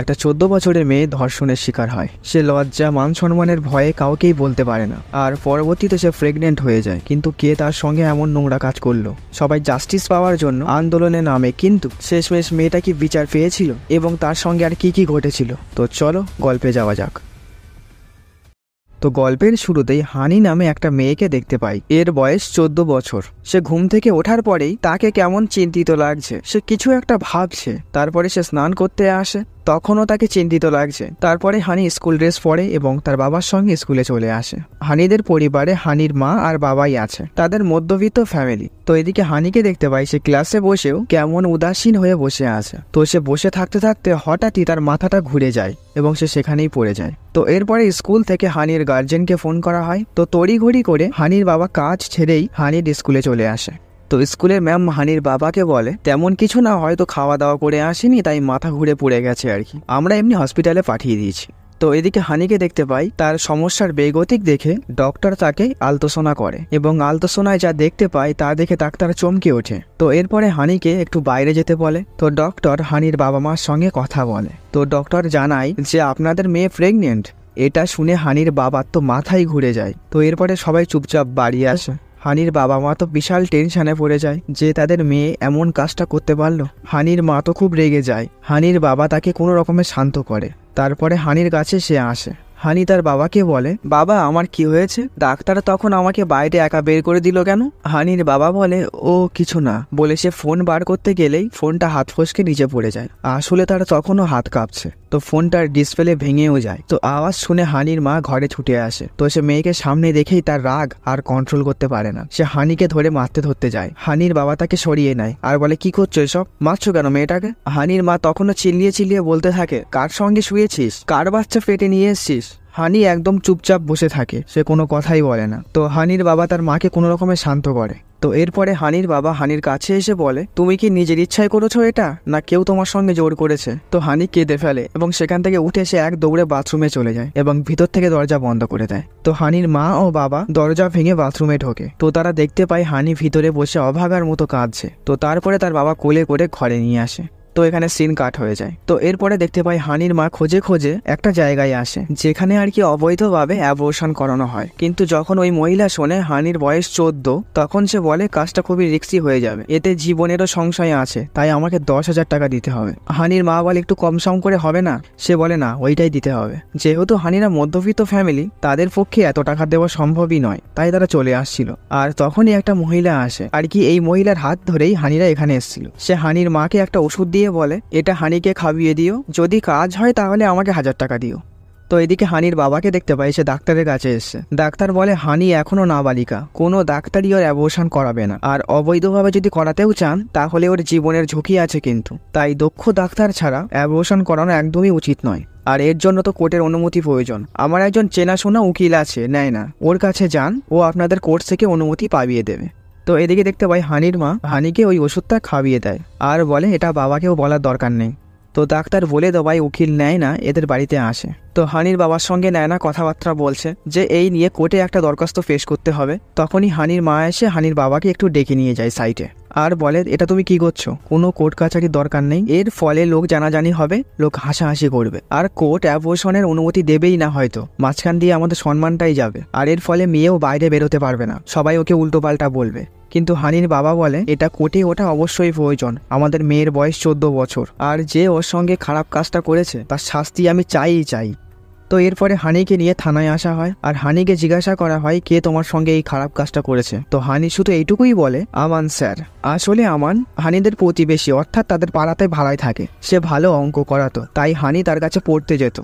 একটা চোদ্দ বছরের মেয়ে ধর্ষণের শিকার হয় সে লজ্জা মান সম্মানের ভয়ে কাউকেই বলতে পারে না আর পরবর্তীতে সে প্রেগনেন্ট হয়ে যায় কিন্তু কে তার সঙ্গে এমন নোংরা কাজ করলো সবাই জাস্টিস পাওয়ার জন্য আন্দোলনে নামে কিন্তু শেষমেশ মেয়েটা কি বিচার পেয়েছিল এবং তার সঙ্গে আর কি কি ঘটেছিল তো চলো গল্পে যাওয়া যাক তো গল্পের শুরুতেই হানি নামে একটা মেয়েকে দেখতে পাই এর বয়স চোদ্দ বছর সে ঘুম থেকে ওঠার পরেই তাকে কেমন চিন্তিত লাগছে সে কিছু একটা ভাবছে তারপরে সে স্নান করতে আসে তখনও তাকে চিন্তিত লাগছে তারপরে হানি স্কুল ড্রেস পরে এবং তার বাবার সঙ্গে স্কুলে চলে আসে হানিদের পরিবারে হানির মা আর বাবাই আছে তাদের মধ্যবিত্ত ফ্যামিলি তো এদিকে হানিকে দেখতে পাই সে ক্লাসে বসেও কেমন উদাসীন হয়ে বসে আছে তো সে বসে থাকতে থাকতে হঠাৎই তার মাথাটা ঘুরে যায় এবং সে সেখানেই পড়ে যায় তো এরপরে স্কুল থেকে হানির গার্জেনকে ফোন করা হয় তো তড়িঘড়ি করে হানির বাবা কাজ ছেড়েই হানির স্কুলে চলে আসে তো স্কুলের ম্যাম হানির বাবাকে বলে তেমন কিছু না হয়তো খাওয়া দাওয়া করে আসেনি তাই মাথা ঘুরে পড়ে গেছে আর কি আমরা এমনি হসপিটালে পাঠিয়ে দিয়েছি তো এদিকে হানিকে দেখতে পাই তার সমস্যার বেগতিক দেখে ডক্টর তাকে আলতোসোনা করে এবং আলতোসোনায় যা দেখতে পায় তা দেখে ডাক্তার চমকে ওঠে তো এরপরে হানিকে একটু বাইরে যেতে বলে তো ডক্টর হানির বাবা মার সঙ্গে কথা বলে তো ডক্টর জানায় যে আপনাদের মেয়ে প্রেগনেন্ট এটা শুনে হানির বাবার তো মাথায় ঘুরে যায় তো এরপরে সবাই চুপচাপ বাড়ি আসে হানির বাবা মা তো বিশাল টেনশানে পড়ে যায় যে তাদের মেয়ে এমন কাজটা করতে পারলো হানির মা তো খুব রেগে যায় হানির বাবা তাকে কোনো রকমে শান্ত করে তারপরে হানির কাছে সে আসে হানি তার বাবাকে বলে বাবা আমার কি হয়েছে ডাক্তার তখন আমাকে বাইরে একা বের করে দিল কেন হানির বাবা বলে ও কিছু না বলে সে ফোন বার করতে গেলেই ফোনটা হাত ফসকে নিচে পড়ে যায় আসলে তার তখনও হাত কাঁপছে তো ফোনটার ডিসপ্লে ভেঙেও যায় তো আওয়াজ শুনে হানির মা ঘরে ছুটে আসে তো সে মেয়েকে সামনে দেখেই তার রাগ আর কন্ট্রোল করতে পারে না সে হানিকে ধরে মারতে ধরতে যায় হানির বাবা তাকে সরিয়ে নেয় আর বলে কি করছো এসব মারছো কেন মেয়েটাকে হানির মা তখনও চিল্লিয়ে চিল্লিয়ে বলতে থাকে কার সঙ্গে শুয়েছিস কার বাচ্চা ফেটে নিয়ে এসছিস হানি একদম চুপচাপ বসে থাকে সে কোনো কথাই বলে না তো হানির বাবা তার মাকে কোনো রকমে শান্ত করে তো এরপরে হানির বাবা হানির কাছে এসে বলে তুমি কি নিজের ইচ্ছায় করেছো এটা না কেউ তোমার সঙ্গে জোর করেছে তো হানি কেঁদে ফেলে এবং সেখান থেকে উঠে সে এক দৌড়ে বাথরুমে চলে যায় এবং ভিতর থেকে দরজা বন্ধ করে দেয় তো হানির মা ও বাবা দরজা ভেঙে বাথরুমে ঢোকে তো তারা দেখতে পায় হানি ভিতরে বসে অভাগার মতো কাঁদছে তো তারপরে তার বাবা কোলে করে ঘরে নিয়ে আসে তো এখানে সিন কাট হয়ে যায় তো এরপরে দেখতে পাই হানির মা খোঁজে খোঁজে একটা জায়গায় আসে যেখানে আর কি অবৈধভাবে অ্যাবর্শন করানো হয় কিন্তু যখন ওই মহিলা শোনে হানির বয়স চোদ্দ তখন সে বলে কাজটা খুবই রিক্সি হয়ে যাবে এতে জীবনেরও সংশয় আছে তাই আমাকে দশ হাজার টাকা দিতে হবে হানির মা বলে একটু কম সম করে হবে না সে বলে না ওইটাই দিতে হবে যেহেতু হানিরা মধ্যবিত্ত ফ্যামিলি তাদের পক্ষে এত টাকা দেওয়া সম্ভবই নয় তাই তারা চলে আসছিল আর তখনই একটা মহিলা আসে আর কি এই মহিলার হাত ধরেই হানিরা এখানে এসেছিল সে হানির মাকে একটা ওষুধ দিয়ে গিয়ে বলে এটা হানিকে খাবিয়ে দিও যদি কাজ হয় তাহলে আমাকে হাজার টাকা দিও তো এদিকে হানির বাবাকে দেখতে পাই সে ডাক্তারের কাছে এসছে ডাক্তার বলে হানি এখনও নাবালিকা কোনো ডাক্তারই ওর অবসান করাবে না আর অবৈধভাবে যদি করাতেও চান তাহলে ওর জীবনের ঝুঁকি আছে কিন্তু তাই দক্ষ ডাক্তার ছাড়া অ্যাবসান করানো একদমই উচিত নয় আর এর জন্য তো কোর্টের অনুমতি প্রয়োজন আমার একজন চেনাশোনা উকিল আছে নেয় না ওর কাছে যান ও আপনাদের কোর্ট থেকে অনুমতি পাবিয়ে দেবে তো এদিকে দেখতে পাই হানির মা হানিকে ওই ওষুধটা খাওয়িয়ে দেয় আর বলে এটা বাবাকেও বলার দরকার নেই তো ডাক্তার বলে দেওয়াই উকিল নেয় না এদের বাড়িতে আসে তো হানির বাবার সঙ্গে নেয় না কথাবার্তা বলছে যে এই নিয়ে কোর্টে একটা দরখাস্ত পেশ করতে হবে তখনই হানির মা এসে হানির বাবাকে একটু ডেকে নিয়ে যায় সাইটে আর বলে এটা তুমি কি করছো কোনো কোর্ট কাছারির দরকার নেই এর ফলে লোক জানাজানি হবে লোক হাসাহাসি করবে আর কোর্ট অ্যাবোশনের অনুমতি দেবেই না হয়তো মাঝখান দিয়ে আমাদের সম্মানটাই যাবে আর এর ফলে মেয়েও বাইরে বেরোতে পারবে না সবাই ওকে উল্টোপাল্টা বলবে কিন্তু হানির বাবা বলে এটা কোর্টে ওটা অবশ্যই প্রয়োজন আমাদের মেয়ের বয়স চোদ্দ বছর আর যে ওর সঙ্গে খারাপ কাজটা করেছে তার শাস্তি আমি চাইই চাই তো এরপরে হানিকে নিয়ে থানায় আসা হয় আর হানিকে জিজ্ঞাসা করা হয় কে তোমার সঙ্গে এই খারাপ কাজটা করেছে তো হানি শুধু এইটুকুই বলে আমান স্যার আসলে আমান হানিদের প্রতিবেশী অর্থাৎ তাদের পাড়াতে ভাড়ায় থাকে সে ভালো অঙ্ক করাতো তাই হানি তার কাছে পড়তে যেত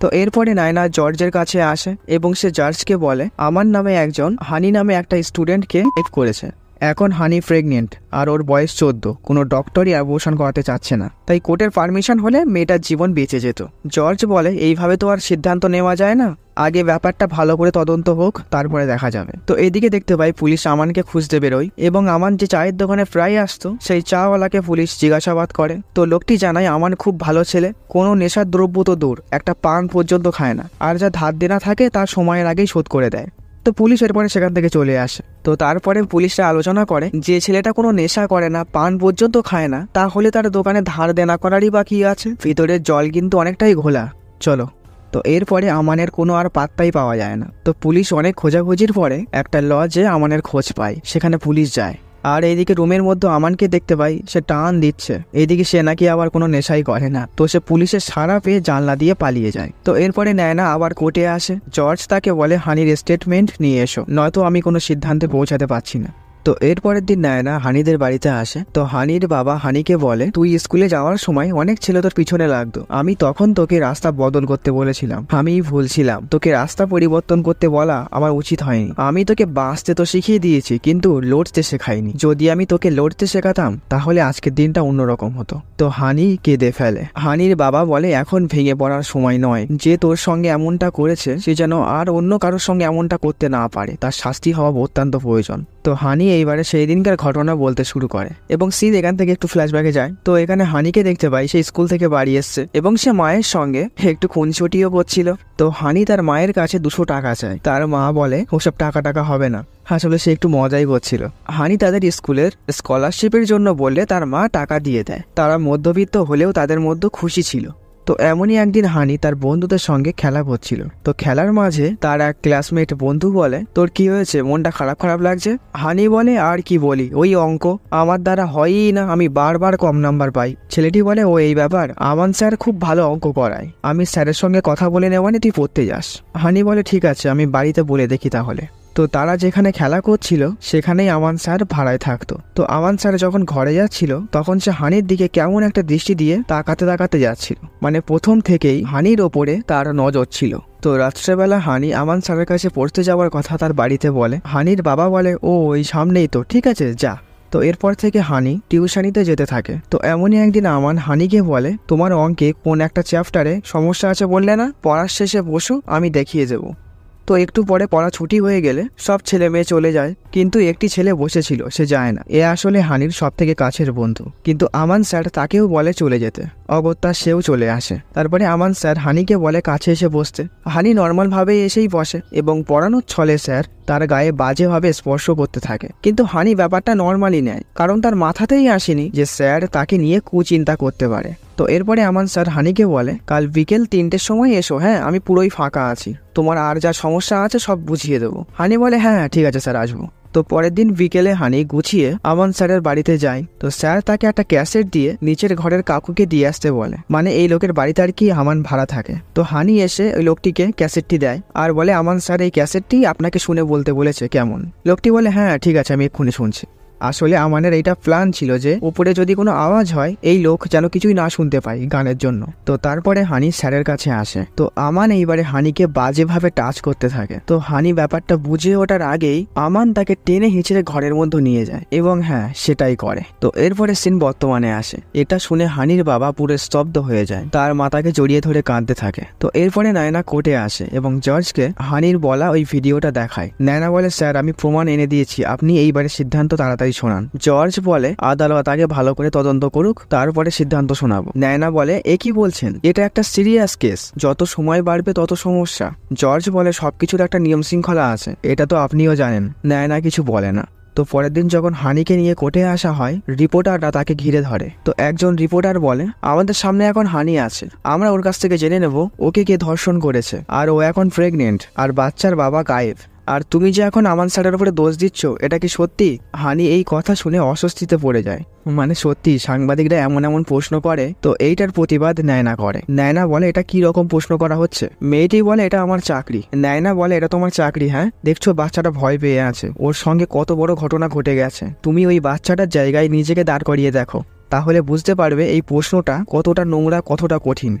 তো এরপরে নায়না জর্জের কাছে আসে এবং সে জর্জকে বলে আমার নামে একজন হানি নামে একটা স্টুডেন্টকে হেল্প করেছে এখন হানি প্রেগনেন্ট আর ওর বয়স চোদ্দ কোনো ডক্টরই অ্যাবোশন করাতে চাচ্ছে না তাই কোর্টের পারমিশন হলে মেয়েটার জীবন বেঁচে যেত জর্জ বলে এইভাবে তো আর সিদ্ধান্ত নেওয়া যায় না আগে ব্যাপারটা ভালো করে তদন্ত হোক তারপরে দেখা যাবে তো এদিকে দেখতে পাই পুলিশ আমানকে খুঁজতে বেরোয় এবং আমান যে চায়ের দোকানে প্রায় আসতো সেই চাওয়ালাকে পুলিশ জিজ্ঞাসাবাদ করে তো লোকটি জানায় আমান খুব ভালো ছেলে কোনো নেশার দ্রব্য তো দূর একটা পান পর্যন্ত খায় না আর যা ধার দেনা থাকে তা সময়ের আগেই শোধ করে দেয় তো পুলিশ এরপরে সেখান থেকে চলে আসে তো তারপরে পুলিশরা আলোচনা করে যে ছেলেটা কোনো নেশা করে না পান পর্যন্ত খায় না তাহলে তার দোকানে ধার দেনা করারই বা কি আছে ভিতরের জল কিন্তু অনেকটাই ঘোলা চলো তো এরপরে আমানের কোনো আর পাত্তাই পাওয়া যায় না তো পুলিশ অনেক খোঁজাখুঁজির পরে একটা লজে আমানের খোঁজ পায় সেখানে পুলিশ যায় আর এইদিকে রুমের মধ্যে আমানকে দেখতে পাই সে টান দিচ্ছে এদিকে সে নাকি আবার কোনো নেশাই করে না তো সে পুলিশের সারা পেয়ে জানলা দিয়ে পালিয়ে যায় তো এরপরে নায়না আবার কোর্টে আসে জর্জ তাকে বলে হানির স্টেটমেন্ট নিয়ে এসো নয়তো আমি কোনো সিদ্ধান্তে পৌঁছাতে পারছি না তো এর পরের দিন নায়না হানিদের বাড়িতে আসে তো হানির বাবা হানিকে বলে তুই স্কুলে যাওয়ার সময় অনেক ছেলে তোর পিছনে লাগতো আমি তখন তোকে রাস্তা বদল করতে বলেছিলাম আমি ভুলছিলাম তোকে রাস্তা পরিবর্তন করতে বলা আমার উচিত হয়নি আমি তোকে বাঁচতে তো শিখিয়ে দিয়েছি কিন্তু লড়তে শেখাইনি যদি আমি তোকে লড়তে শেখাতাম তাহলে আজকের দিনটা অন্যরকম হতো তো হানি কেঁদে ফেলে হানির বাবা বলে এখন ভেঙে পড়ার সময় নয় যে তোর সঙ্গে এমনটা করেছে সে যেন আর অন্য কারোর সঙ্গে এমনটা করতে না পারে তার শাস্তি হওয়া অত্যন্ত প্রয়োজন তো হানি এইবারে সেই দিনকার ঘটনা বলতে শুরু করে এবং সিদ এখান থেকে একটু ফ্ল্যাশব্যাকে যায় তো এখানে হানিকে দেখতে পাই সে স্কুল থেকে বাড়ি এসছে এবং সে মায়ের সঙ্গে একটু খুনছুটিও করছিল তো হানি তার মায়ের কাছে দুশো টাকা চায় তার মা বলে ওসব টাকা টাকা হবে না আসলে সে একটু মজাই করছিল হানি তাদের স্কুলের স্কলারশিপের জন্য বললে তার মা টাকা দিয়ে দেয় তারা মধ্যবিত্ত হলেও তাদের মধ্যে খুশি ছিল তো এমনই একদিন হানি তার বন্ধুদের সঙ্গে খেলা করছিল তো খেলার মাঝে তার এক ক্লাসমেট বন্ধু বলে তোর কি হয়েছে মনটা খারাপ খারাপ লাগছে হানি বলে আর কি বলি ওই অঙ্ক আমার দ্বারা হয়ই না আমি বারবার কম নাম্বার পাই ছেলেটি বলে ও এই ব্যাপার আমান স্যার খুব ভালো অঙ্ক করায় আমি স্যারের সঙ্গে কথা বলে নেওয়া নি তুই পড়তে যাস হানি বলে ঠিক আছে আমি বাড়িতে বলে দেখি তাহলে তো তারা যেখানে খেলা করছিল সেখানেই আমান স্যার ভাড়ায় থাকতো তো আমান স্যার যখন ঘরে যাচ্ছিল তখন সে হানির দিকে কেমন একটা দৃষ্টি দিয়ে তাকাতে তাকাতে যাচ্ছিল মানে প্রথম থেকেই হানির ওপরে তার নজর ছিল তো রাত্রেবেলা হানি আমান স্যারের কাছে পড়তে যাওয়ার কথা তার বাড়িতে বলে হানির বাবা বলে ও ওই সামনেই তো ঠিক আছে যা তো এরপর থেকে হানি টিউশানিতে যেতে থাকে তো এমনই একদিন আমান হানিকে বলে তোমার অঙ্কে কোন একটা চ্যাপ্টারে সমস্যা আছে বললে না পড়ার শেষে বসো আমি দেখিয়ে দেবো তো একটু পরে পড়া ছুটি হয়ে গেলে সব ছেলে মেয়ে চলে যায় কিন্তু একটি ছেলে বসেছিল সে যায় না এ আসলে হানির সব থেকে কাছের বন্ধু কিন্তু আমান স্যার তাকেও বলে চলে যেতে অগত্যা সেও চলে আসে তারপরে আমান স্যার হানিকে বলে কাছে এসে বসতে হানি নর্মালভাবে এসেই বসে এবং পড়ানোর ছলে স্যার তার গায়ে বাজেভাবে স্পর্শ করতে থাকে কিন্তু হানি ব্যাপারটা নর্মালি নেয় কারণ তার মাথাতেই আসেনি যে স্যার তাকে নিয়ে কুচিন্তা করতে পারে তো এরপরে আমার স্যার হানিকে বলে কাল বিকেল তিনটের সময় এসো হ্যাঁ আমি পুরোই ফাঁকা আছি তোমার আর যা সমস্যা আছে সব বুঝিয়ে দেবো হানি বলে হ্যাঁ, হ্যাঁ ঠিক আছে স্যার আসবো তো পরের দিন বিকেলে হানি গুছিয়ে আমান স্যারের বাড়িতে যায় তো স্যার তাকে একটা ক্যাসেট দিয়ে নিচের ঘরের কাকুকে দিয়ে আসতে বলে মানে এই লোকের বাড়িতে আর কি আমান ভাড়া থাকে তো হানি এসে ওই লোকটিকে ক্যাসেটটি দেয় আর বলে আমান স্যার এই ক্যাসেটটি আপনাকে শুনে বলতে বলেছে কেমন লোকটি বলে হ্যাঁ ঠিক আছে আমি এক্ষুনি শুনছি আসলে আমানের এইটা প্ল্যান ছিল যে ওপরে যদি কোনো আওয়াজ হয় এই লোক যেন কিছুই না শুনতে পায় গানের জন্য তো তারপরে হানি স্যারের কাছে আসে তো আমান এইবারে হানিকে বাজেভাবে টাচ করতে থাকে তো হানি ব্যাপারটা বুঝে ওঠার আগেই আমান তাকে টেনে হিঁচড়ে ঘরের মধ্যে নিয়ে যায় এবং হ্যাঁ সেটাই করে তো এরপরে সিন বর্তমানে আসে এটা শুনে হানির বাবা পুরো স্তব্ধ হয়ে যায় তার মাতাকে জড়িয়ে ধরে কাঁদতে থাকে তো এরপরে নায়না কোর্টে আসে এবং জর্জকে হানির বলা ওই ভিডিওটা দেখায় নায়না বলে স্যার আমি প্রমাণ এনে দিয়েছি আপনি এইবারে সিদ্ধান্ত তাড়াতাড়ি শোনান জর্জ বলে আদালত আগে ভালো করে তদন্ত করুক তারপরে সিদ্ধান্ত শোনাবো ন্যায়না বলে এ কি বলছেন এটা একটা সিরিয়াস কেস যত সময় বাড়বে তত সমস্যা জর্জ বলে সবকিছুর একটা নিয়ম শৃঙ্খলা আছে এটা তো আপনিও জানেন ন্যায়না কিছু বলে না তো পরের দিন যখন হানিকে নিয়ে কোর্টে আসা হয় রিপোর্টাররা তাকে ঘিরে ধরে তো একজন রিপোর্টার বলে আমাদের সামনে এখন হানি আছে আমরা ওর কাছ থেকে জেনে নেব ওকে কে ধর্ষণ করেছে আর ও এখন প্রেগনেন্ট আর বাচ্চার বাবা গায়েব আর তুমি যে এখন আমান স্যারের উপরে দোষ দিচ্ছ এটা কি সত্যি হানি এই কথা শুনে অস্বস্তিতে পড়ে যায় মানে সত্যি সাংবাদিকরা এমন এমন প্রশ্ন করে তো এইটার প্রতিবাদ নায়না করে নায়না বলে এটা কি রকম প্রশ্ন করা হচ্ছে মেয়েটি বলে এটা আমার চাকরি নায়না বলে এটা তোমার চাকরি হ্যাঁ দেখছো বাচ্চাটা ভয় পেয়ে আছে ওর সঙ্গে কত বড় ঘটনা ঘটে গেছে তুমি ওই বাচ্চাটার জায়গায় নিজেকে দাঁড় করিয়ে দেখো তাহলে বুঝতে পারবে এই প্রশ্নটা কতটা নোংরা কতটা কঠিন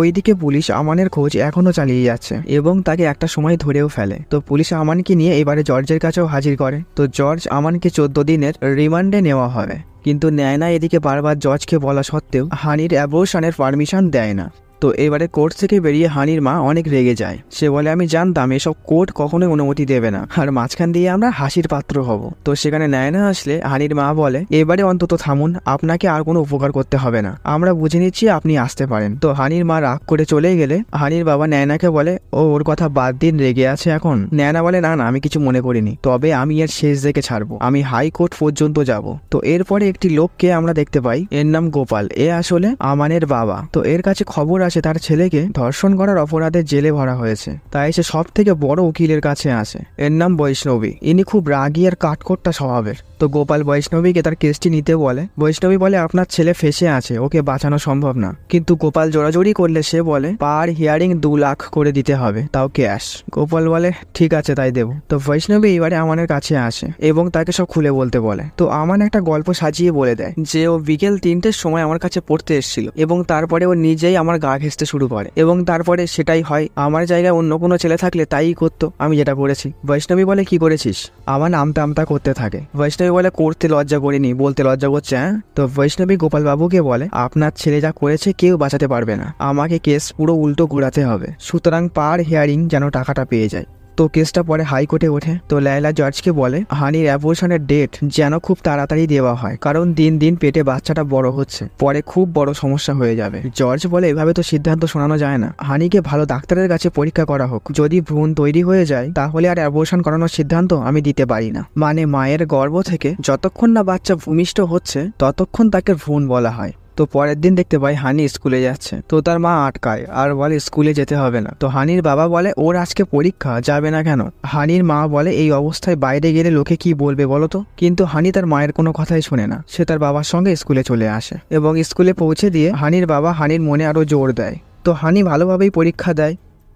ওইদিকে পুলিশ আমানের খোঁজ এখনও চালিয়ে যাচ্ছে এবং তাকে একটা সময় ধরেও ফেলে তো পুলিশ আমানকে নিয়ে এবারে জর্জের কাছেও হাজির করে তো জর্জ আমানকে চোদ্দ দিনের রিমান্ডে নেওয়া হবে কিন্তু নেয় না এদিকে বারবার জজকে বলা সত্ত্বেও হানির অ্যাবোশনের পারমিশন দেয় না তো এবারে কোর্ট থেকে বেরিয়ে হানির মা অনেক রেগে যায় সে বলে আমি জানতাম এসব কোর্ট কখনোই অনুমতি দেবে না আর মাঝখান দিয়ে আমরা হাসির পাত্র হব তো সেখানে না আসলে হানির মা বলে এবারে অন্তত থামুন আপনাকে আর কোনো উপকার করতে হবে না আমরা বুঝে নিচ্ছি আপনি আসতে পারেন তো হানির মা রাগ করে চলে গেলে হানির বাবা ন্যায়নাকে বলে ও ওর কথা বাদ দিন রেগে আছে এখন ন্যায়না বলে না না আমি কিছু মনে করিনি তবে আমি এর শেষ দেখে ছাড়বো আমি হাইকোর্ট পর্যন্ত যাব তো এরপরে একটি লোককে আমরা দেখতে পাই এর নাম গোপাল এ আসলে আমানের বাবা তো এর কাছে খবর আছে তার ছেলেকে ধর্ষণ করার অপরাধে জেলে ভরা হয়েছে তাই সে সব থেকে বড় উকিলের কাছে আসে এর নাম বৈষ্ণবী ইনি খুব রাগি আর কাঠকোট্টা স্বভাবের তো গোপাল বৈষ্ণবীকে তার কেসটি নিতে বলে বৈষ্ণবী বলে আপনার ছেলে ফেসে আছে ওকে বাঁচানো সম্ভব না কিন্তু গোপাল জোরাজোরি করলে সে বলে পার হিয়ারিং দু লাখ করে দিতে হবে তাও ক্যাশ গোপাল বলে ঠিক আছে তাই দেব তো বৈষ্ণবী এবারে আমানের কাছে আসে এবং তাকে সব খুলে বলতে বলে তো আমান একটা গল্প সাজিয়ে বলে দেয় যে ও বিকেল তিনটের সময় আমার কাছে পড়তে এসেছিল এবং তারপরে ও নিজেই আমার গাড়ি পা ঘেঁচতে শুরু করে এবং তারপরে সেটাই হয় আমার জায়গায় অন্য কোনো ছেলে থাকলে তাই করতো আমি যেটা করেছি বৈষ্ণবী বলে কি করেছিস আমার নামটা আমতা করতে থাকে বৈষ্ণবী বলে করতে লজ্জা করিনি বলতে লজ্জা করছে হ্যাঁ তো বৈষ্ণবী গোপালবাবুকে বলে আপনার ছেলে যা করেছে কেউ বাঁচাতে পারবে না আমাকে কেস পুরো উল্টো ঘোরাতে হবে সুতরাং পার হেয়ারিং যেন টাকাটা পেয়ে যায় তো কেসটা পরে হাইকোর্টে ওঠে তো লায়লা জর্জকে বলে হানির অ্যাবোর্শনের ডেট যেন খুব তাড়াতাড়ি দেওয়া হয় কারণ দিন দিন পেটে বাচ্চাটা বড় হচ্ছে পরে খুব বড় সমস্যা হয়ে যাবে জর্জ বলে এভাবে তো সিদ্ধান্ত শোনানো যায় না হানিকে ভালো ডাক্তারের কাছে পরীক্ষা করা হোক যদি ভ্রূণ তৈরি হয়ে যায় তাহলে আর অ্যাবোর্শন করানোর সিদ্ধান্ত আমি দিতে পারি না মানে মায়ের গর্ভ থেকে যতক্ষণ না বাচ্চা ভূমিষ্ঠ হচ্ছে ততক্ষণ তাকে ভ্রূণ বলা হয় তো পরের দিন দেখতে পাই হানি স্কুলে যাচ্ছে তো তার মা আটকায় আর বলে স্কুলে যেতে হবে না তো হানির বাবা বলে ওর আজকে পরীক্ষা যাবে না কেন হানির মা বলে এই অবস্থায় বাইরে গেলে লোকে কি বলবে বলো তো কিন্তু হানি তার মায়ের কোনো কথাই শোনে না সে তার বাবার সঙ্গে স্কুলে চলে আসে এবং স্কুলে পৌঁছে দিয়ে হানির বাবা হানির মনে আরও জোর দেয় তো হানি ভালোভাবেই পরীক্ষা দেয়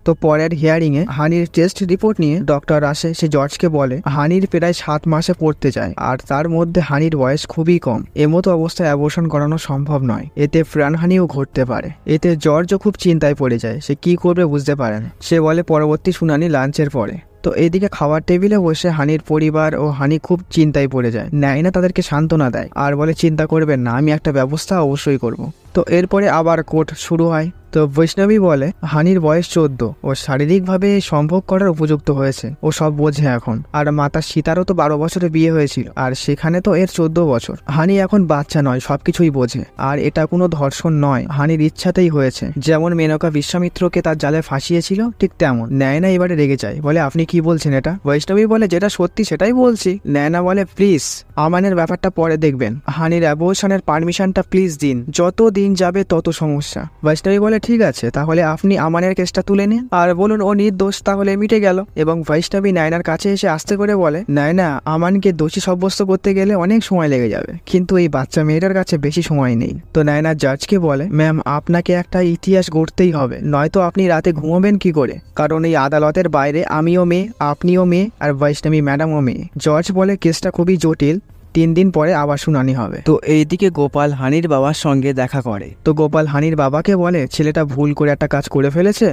তো পরের হিয়ারিংয়ে হানির টেস্ট রিপোর্ট নিয়ে ডক্টর আসে সে জর্জকে বলে হানির প্রায় সাত মাসে পড়তে যায় আর তার মধ্যে হানির বয়স খুবই কম এমতো অবস্থায় অবসান করানো সম্ভব নয় এতে প্রাণহানিও ঘটতে পারে এতে জর্জও খুব চিন্তায় পড়ে যায় সে কি করবে বুঝতে পারে না সে বলে পরবর্তী শুনানি লাঞ্চের পরে তো এদিকে খাওয়ার টেবিলে বসে হানির পরিবার ও হানি খুব চিন্তায় পড়ে যায় নেয় না তাদেরকে সান্ত্বনা দেয় আর বলে চিন্তা করবেন না আমি একটা ব্যবস্থা অবশ্যই করব তো এরপরে আবার কোর্ট শুরু হয় তো বৈষ্ণবী বলে হানির বয়স চোদ্দ ও শারীরিকভাবে সম্ভব করার উপযুক্ত হয়েছে ও সব বোঝে এখন আর মাতা সীতারও তো বারো বছরে বিয়ে হয়েছিল আর সেখানে তো এর চোদ্দ বছর হানি এখন বাচ্চা নয় সবকিছুই বোঝে আর এটা কোনো ধর্ষণ নয় হানির ইচ্ছাতেই হয়েছে যেমন মেনকা বিশ্বামিত্রকে তার জালে ফাঁসিয়েছিল ঠিক তেমন ন্যায়না এবারে রেগে যায় বলে আপনি কি বলছেন এটা বৈষ্ণবী বলে যেটা সত্যি সেটাই বলছি ন্যায়না বলে প্লিজ আমানের ব্যাপারটা পরে দেখবেন হানির অ্যাবোশনের পারমিশনটা প্লিজ দিন যত দিন যাবে তত সমস্যা বৈষ্ণবী বলে ঠিক আছে তাহলে আপনি আমানের কেসটা তুলে নিন আর বলুন ও নির্দোষ তাহলে মিটে গেল এবং বৈষ্ণবী নায়নার কাছে এসে আসতে করে বলে নায়না আমানকে দোষী সাব্যস্ত করতে গেলে অনেক সময় লেগে যাবে কিন্তু এই বাচ্চা মেয়েটার কাছে বেশি সময় নেই তো নায়না জাজকে বলে ম্যাম আপনাকে একটা ইতিহাস গড়তেই হবে নয়তো আপনি রাতে ঘুমাবেন কি করে কারণ এই আদালতের বাইরে আমিও মেয়ে আপনিও মেয়ে আর বৈষ্ণবী ম্যাডামও মেয়ে জর্জ বলে কেসটা খুবই জটিল তিন দিন পরে আবার শুনানি হবে তো এইদিকে গোপাল হানির বাবার সঙ্গে দেখা করে তো গোপাল হানির বাবাকে বলে ছেলেটা ভুল করে একটা কাজ করে ফেলেছে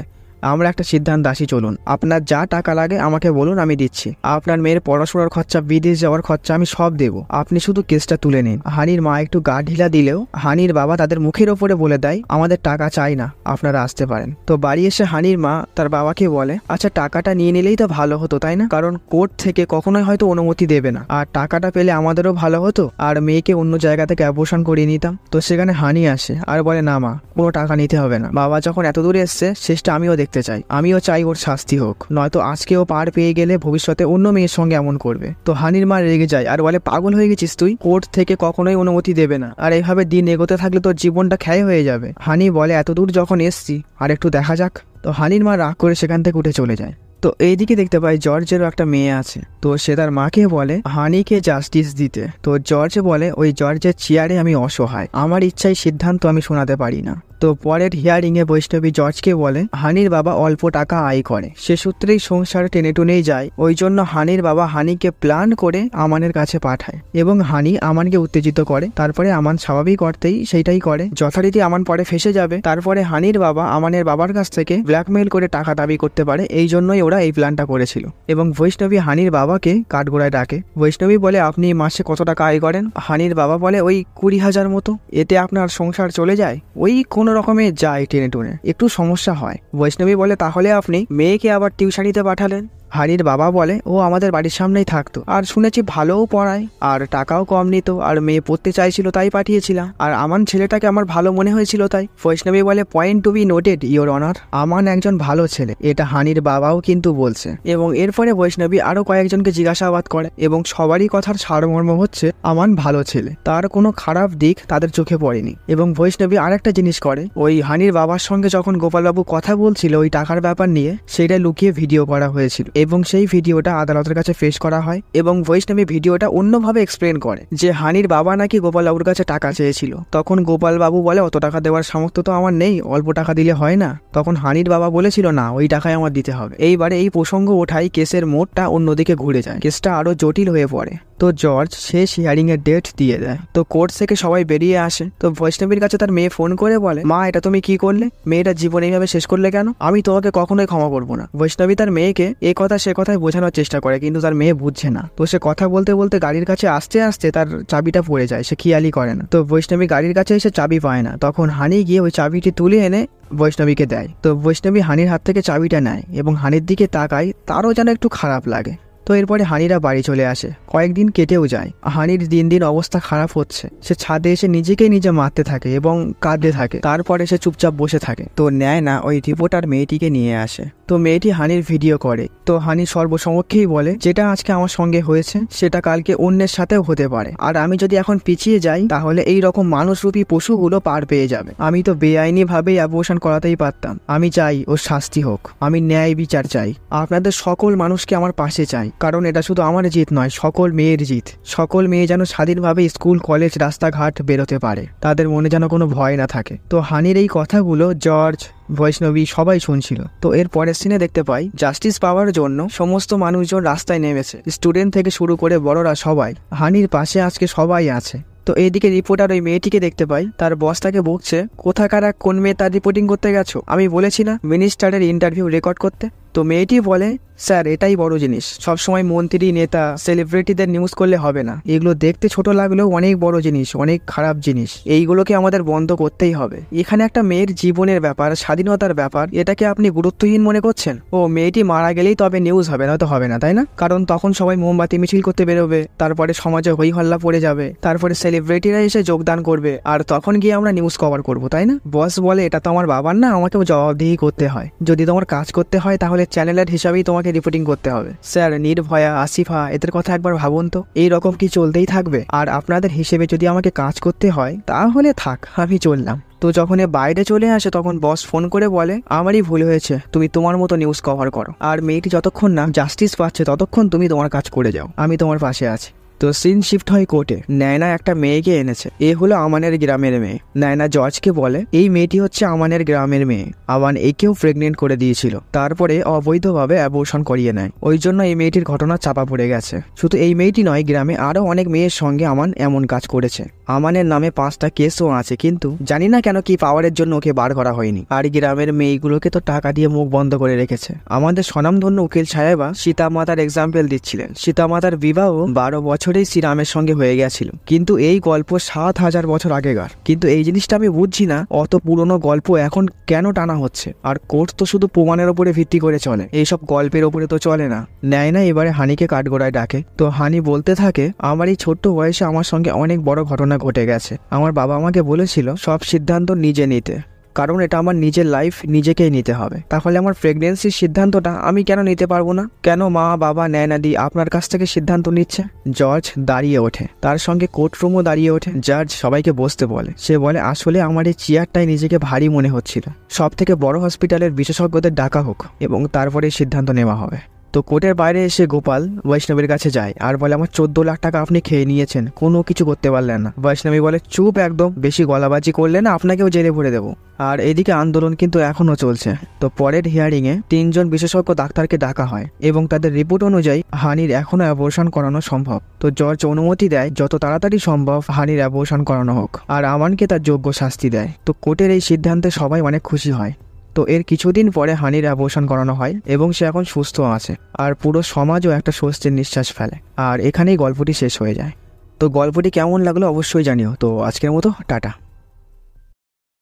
আমরা একটা সিদ্ধান্ত আসি চলুন আপনার যা টাকা লাগে আমাকে বলুন আমি দিচ্ছি আপনার মেয়ের পড়াশোনার খরচা বিদেশ যাওয়ার খরচা আমি সব দেবো আপনি শুধু কেসটা তুলে নিন হানির মা একটু গা ঢিলা দিলেও হানির বাবা তাদের মুখের ওপরে বলে দেয় আমাদের টাকা চাই না আপনারা আসতে পারেন তো বাড়ি এসে হানির মা তার বাবাকে বলে আচ্ছা টাকাটা নিয়ে নিলেই তো ভালো হতো তাই না কারণ কোর্ট থেকে কখনোই হয়তো অনুমতি দেবে না আর টাকাটা পেলে আমাদেরও ভালো হতো আর মেয়েকে অন্য জায়গা থেকে অবসান করিয়ে নিতাম তো সেখানে হানি আসে আর বলে না মা কোনো টাকা নিতে হবে না বাবা যখন এত দূরে এসছে শেষটা আমিও দেখতে থাকতে চাই আমিও চাই ওর শাস্তি হোক নয়তো আজকে ও পার পেয়ে গেলে ভবিষ্যতে অন্য মেয়ের সঙ্গে এমন করবে তো হানির মা রেগে যায় আর বলে পাগল হয়ে গেছিস তুই কোর্ট থেকে কখনোই অনুমতি দেবে না আর এইভাবে দিন এগোতে থাকলে তোর জীবনটা ক্ষয় হয়ে যাবে হানি বলে এত দূর যখন এসছি আর একটু দেখা যাক তো হানির মা রাগ করে সেখান থেকে উঠে চলে যায় তো এইদিকে দেখতে পাই জর্জেরও একটা মেয়ে আছে তো সে তার মাকে বলে হানিকে জাস্টিস দিতে তো জর্জ বলে ওই জর্জের চেয়ারে আমি অসহায় আমার ইচ্ছায় সিদ্ধান্ত আমি শোনাতে পারি না তো পরের হিয়ারিংয়ে বৈষ্ণবী জর্জকে বলেন হানির বাবা অল্প টাকা আয় করে সে সূত্রেই সংসার টেনে টুনেই যায় ওই জন্য হানির বাবা হানিকে প্ল্যান করে আমানের কাছে পাঠায় এবং হানি আমানকে উত্তেজিত করে তারপরে আমান স্বাভাবিক অর্থেই সেইটাই করে যথারীতি আমান পরে ফেসে যাবে তারপরে হানির বাবা আমানের বাবার কাছ থেকে ব্ল্যাকমেইল করে টাকা দাবি করতে পারে এই জন্যই ওরা এই প্ল্যানটা করেছিল এবং বৈষ্ণবী হানির বাবাকে কাঠগোড়ায় ডাকে বৈষ্ণবী বলে আপনি মাসে কত টাকা আয় করেন হানির বাবা বলে ওই কুড়ি হাজার মতো এতে আপনার সংসার চলে যায় ওই কোনো রকমে যায় টেনে টুনে একটু সমস্যা হয় বৈষ্ণবী বলে তাহলে আপনি মেয়েকে আবার টিউশনিতে পাঠালেন হানির বাবা বলে ও আমাদের বাড়ির সামনেই থাকতো আর শুনেছি ভালোও পড়ায় আর টাকাও কম নিত আর মেয়ে পড়তে চাইছিল তাই পাঠিয়েছিলাম আর আমার ছেলেটাকে আমার ভালো মনে হয়েছিল তাই বৈষ্ণবী বলে point to be noted your honour Aman একজন ভালো ছেলে এটা হানির বাবাও কিন্তু বলছে এবং এরপরে বৈষ্ণবী আরও কয়েকজনকে জিজ্ঞাসাবাদ করে এবং সবারই কথার সারমর্ম হচ্ছে আমান ভালো ছেলে তার কোনো খারাপ দিক তাদের চোখে পড়েনি এবং বৈষ্ণবী আরেকটা জিনিস করে ওই হানির বাবার সঙ্গে যখন গোপালবাবু কথা বলছিল ওই টাকার ব্যাপার নিয়ে সেটা লুকিয়ে ভিডিও করা হয়েছিল এবং সেই ভিডিওটা আদালতের কাছে ফেস করা হয় এবং ভয়েস ভিডিওটা অন্যভাবে এক্সপ্লেন করে যে হানির বাবা নাকি গোপালবাবুর কাছে টাকা চেয়েছিল তখন গোপালবাবু বলে অত টাকা দেওয়ার সামর্থ্য তো আমার নেই অল্প টাকা দিলে হয় না তখন হানির বাবা বলেছিল না ওই টাকায় আমার দিতে হবে এইবারে এই প্রসঙ্গ ওঠাই কেসের মোড়টা অন্যদিকে ঘুরে যায় কেসটা আরও জটিল হয়ে পড়ে তো জর্জ শেষ হিয়ারিংয়ের ডেট দিয়ে দেয় তো কোর্ট থেকে সবাই বেরিয়ে আসে তো বৈষ্ণবীর কাছে তার মেয়ে ফোন করে বলে মা এটা তুমি কি করলে মেয়েটা জীবন এইভাবে শেষ করলে কেন আমি তোমাকে কখনোই ক্ষমা করবো না বৈষ্ণবী তার মেয়েকে এ কথা সে কথায় বোঝানোর চেষ্টা করে কিন্তু তার মেয়ে বুঝছে না তো সে কথা বলতে বলতে গাড়ির কাছে আসতে আসতে তার চাবিটা পড়ে যায় সে খেয়ালি করে না তো বৈষ্ণবী গাড়ির কাছে এসে চাবি পায় না তখন হানি গিয়ে ওই চাবিটি তুলে এনে বৈষ্ণবীকে দেয় তো বৈষ্ণবী হানির হাত থেকে চাবিটা নেয় এবং হানির দিকে তাকায় তারও যেন একটু খারাপ লাগে তো এরপরে হানিরা বাড়ি চলে আসে কয়েকদিন কেটেও যায় হানির দিন দিন অবস্থা খারাপ হচ্ছে সে ছাদে এসে নিজেকেই নিজে মারতে থাকে এবং কাঁদতে থাকে তারপরে সে চুপচাপ বসে থাকে তো নেয় না ওই রিপোর্টার মেয়েটিকে নিয়ে আসে তো মেয়েটি হানির ভিডিও করে তো হানি সর্বসমক্ষেই বলে যেটা আজকে আমার সঙ্গে হয়েছে সেটা কালকে অন্যের সাথেও হতে পারে আর আমি যদি এখন পিছিয়ে যাই তাহলে এই রকম মানুষরূপী পশুগুলো পার পেয়ে যাবে আমি তো বেআইনিভাবেই অবসান করাতেই পারতাম আমি চাই ওর শাস্তি হোক আমি ন্যায় বিচার চাই আপনাদের সকল মানুষকে আমার পাশে চাই কারণ এটা শুধু আমার জিত নয় সকল মেয়ের জিত সকল মেয়ে যেন স্বাধীনভাবে স্কুল কলেজ রাস্তাঘাট বেরোতে পারে তাদের মনে যেন কোনো ভয় না থাকে তো হানির এই কথাগুলো জর্জ বৈষ্ণবী সবাই শুনছিল তো এর পরের সিনে দেখতে পাই জাস্টিস পাওয়ার জন্য সমস্ত মানুষজন রাস্তায় নেমেছে স্টুডেন্ট থেকে শুরু করে বড়রা সবাই হানির পাশে আজকে সবাই আছে তো এইদিকে রিপোর্টার ওই মেয়েটিকে দেখতে পাই তার বস তাকে বকছে কোথাকার এক কোন মেয়ে তার রিপোর্টিং করতে গেছো আমি বলেছি না মিনিস্টারের ইন্টারভিউ রেকর্ড করতে তো মেয়েটি বলে স্যার এটাই বড় জিনিস সব সময় মন্ত্রী নেতা সেলিব্রিটিদের নিউজ করলে হবে না এগুলো দেখতে ছোট লাগলেও অনেক বড় জিনিস অনেক খারাপ জিনিস এইগুলোকে আমাদের বন্ধ করতেই হবে এখানে একটা মেয়ের জীবনের ব্যাপার স্বাধীনতার ব্যাপার এটাকে আপনি গুরুত্বহীন মনে করছেন ও মেয়েটি মারা গেলেই তবে নিউজ হবে না তো হবে না তাই না কারণ তখন সবাই মোমবাতি মিছিল করতে বেরোবে তারপরে সমাজে হই হল্লা পড়ে যাবে তারপরে সেলিব্রিটিরা এসে যোগদান করবে আর তখন গিয়ে আমরা নিউজ কভার করব তাই না বস বলে এটা তো আমার বাবার না আমাকেও জবাবদিহি করতে হয় যদি তোমার কাজ করতে হয় তাহলে আমাদের চ্যানেলের হিসাবেই তোমাকে রিপোর্টিং করতে হবে স্যার নির্ভয়া আসিফা এদের কথা একবার ভাবুন তো এই রকম কি চলতেই থাকবে আর আপনাদের হিসেবে যদি আমাকে কাজ করতে হয় তাহলে থাক আমি চললাম তো যখন এ বাইরে চলে আসে তখন বস ফোন করে বলে আমারই ভুল হয়েছে তুমি তোমার মতো নিউজ কভার করো আর মেয়েটি যতক্ষণ না জাস্টিস পাচ্ছে ততক্ষণ তুমি তোমার কাজ করে যাও আমি তোমার পাশে আছি তো সিন শিফট হয় কোর্টে নয়না একটা মেয়েকে এনেছে এ হলো আমানের গ্রামের মেয়ে নয়না জর্জকে বলে এই মেয়েটি হচ্ছে আমানের গ্রামের মেয়ে আমান একেও প্রেগনেন্ট করে দিয়েছিল তারপরে অবৈধভাবে অ্যাবর্শন করিয়ে নেয় ওই জন্য এই মেয়েটির ঘটনা চাপা পড়ে গেছে শুধু এই মেয়েটি নয় গ্রামে আরও অনেক মেয়ের সঙ্গে আমান এমন কাজ করেছে আমানের নামে পাঁচটা কেসও আছে কিন্তু জানি না কেন কি পাওয়ারের জন্য ওকে বার করা হয়নি আর গ্রামের মেয়েগুলোকে তো টাকা দিয়ে মুখ বন্ধ করে রেখেছে আমাদের স্বনামধন্য উকিল সাহেবা সীতামাতার এক্সাম্পল দিচ্ছিলেন সীতামাতার বিবাহ বারো বছর বছরেই শ্রীরামের সঙ্গে হয়ে গেছিল কিন্তু এই গল্প সাত হাজার বছর আগেকার কিন্তু এই জিনিসটা আমি বুঝছি না অত পুরনো গল্প এখন কেন টানা হচ্ছে আর কোর্ট তো শুধু প্রমাণের ওপরে ভিত্তি করে চলে এইসব গল্পের ওপরে তো চলে না নেয় না এবারে হানিকে কাঠগোড়ায় ডাকে তো হানি বলতে থাকে আমার এই ছোট্ট বয়সে আমার সঙ্গে অনেক বড় ঘটনা ঘটে গেছে আমার বাবা আমাকে বলেছিল সব সিদ্ধান্ত নিজে নিতে কারণ এটা আমার নিজের লাইফ নিজেকেই নিতে হবে তাহলে আমার প্রেগনেন্সির সিদ্ধান্তটা আমি কেন নিতে পারবো না কেন মা বাবা ন্যায়নাদি আপনার কাছ থেকে সিদ্ধান্ত নিচ্ছে জর্জ দাঁড়িয়ে ওঠে তার সঙ্গে কোর্টরুমও দাঁড়িয়ে ওঠে জর্জ সবাইকে বসতে বলে সে বলে আসলে আমার এই চেয়ারটাই নিজেকে ভারী মনে হচ্ছিল সব থেকে বড় হসপিটালের বিশেষজ্ঞদের ডাকা হোক এবং তারপরে সিদ্ধান্ত নেওয়া হবে তো কোর্টের বাইরে এসে গোপাল বৈষ্ণবীর কাছে যায় আর বলে আমার চোদ্দ লাখ টাকা আপনি খেয়ে নিয়েছেন কোনো কিছু করতে পারলেন না বৈষ্ণবী বলে চুপ একদম বেশি গলাবাজি করলে না আপনাকেও জেলে ভরে দেবো আর এদিকে আন্দোলন কিন্তু এখনও চলছে তো পরের হিয়ারিংয়ে তিনজন বিশেষজ্ঞ ডাক্তারকে ডাকা হয় এবং তাদের রিপোর্ট অনুযায়ী হানির এখনও অ্যাবর্শন করানো সম্ভব তো জর্জ অনুমতি দেয় যত তাড়াতাড়ি সম্ভব হানির অ্যাবর্শন করানো হোক আর আমানকে তার যোগ্য শাস্তি দেয় তো কোর্টের এই সিদ্ধান্তে সবাই অনেক খুশি হয় তো এর কিছুদিন পরে হানির অবসান করানো হয় এবং সে এখন সুস্থ আছে আর পুরো সমাজও একটা স্বস্তির নিঃশ্বাস ফেলে আর এখানেই গল্পটি শেষ হয়ে যায় তো গল্পটি কেমন লাগলো অবশ্যই জানিও তো আজকের মতো টাটা